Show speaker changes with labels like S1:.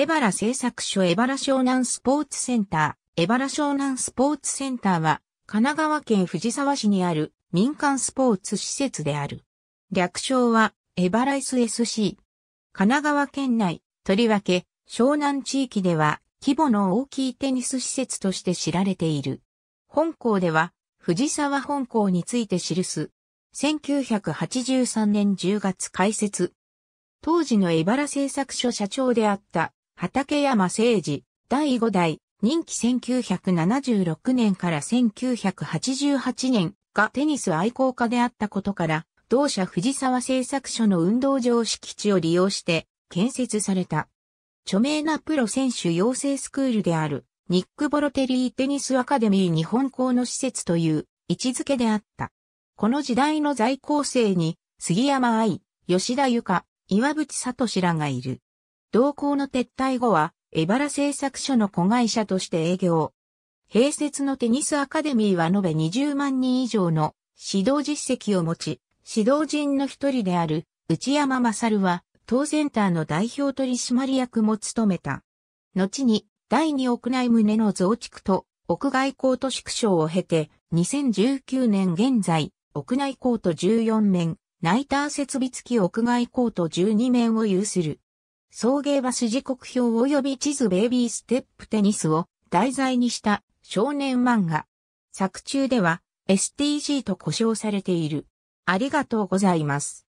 S1: エバラ製作所エバラ湘南スポーツセンター、エバラ湘南スポーツセンターは、神奈川県藤沢市にある民間スポーツ施設である。略称は、エバラ SSC。神奈川県内、とりわけ、湘南地域では、規模の大きいテニス施設として知られている。本校では、藤沢本校について記す。1983年10月開設。当時のエバラ製作所社長であった畠山誠治、第5代、任期1976年から1988年がテニス愛好家であったことから、同社藤沢製作所の運動場敷地を利用して建設された。著名なプロ選手養成スクールである、ニック・ボロテリー・テニス・アカデミー日本校の施設という位置づけであった。この時代の在校生に、杉山愛、吉田由香、岩渕聡らがいる。同行の撤退後は、エバラ製作所の子会社として営業。併設のテニスアカデミーは延べ20万人以上の指導実績を持ち、指導人の一人である内山勝は、当センターの代表取締役も務めた。後に、第2屋内棟の増築と、屋外コート縮小を経て、2019年現在、屋内コート14面、ナイター設備付き屋外コート12面を有する。送迎バス時刻表及び地図ベイビーステップテニスを題材にした少年漫画。作中では STG と呼称されている。
S2: ありがとうございます。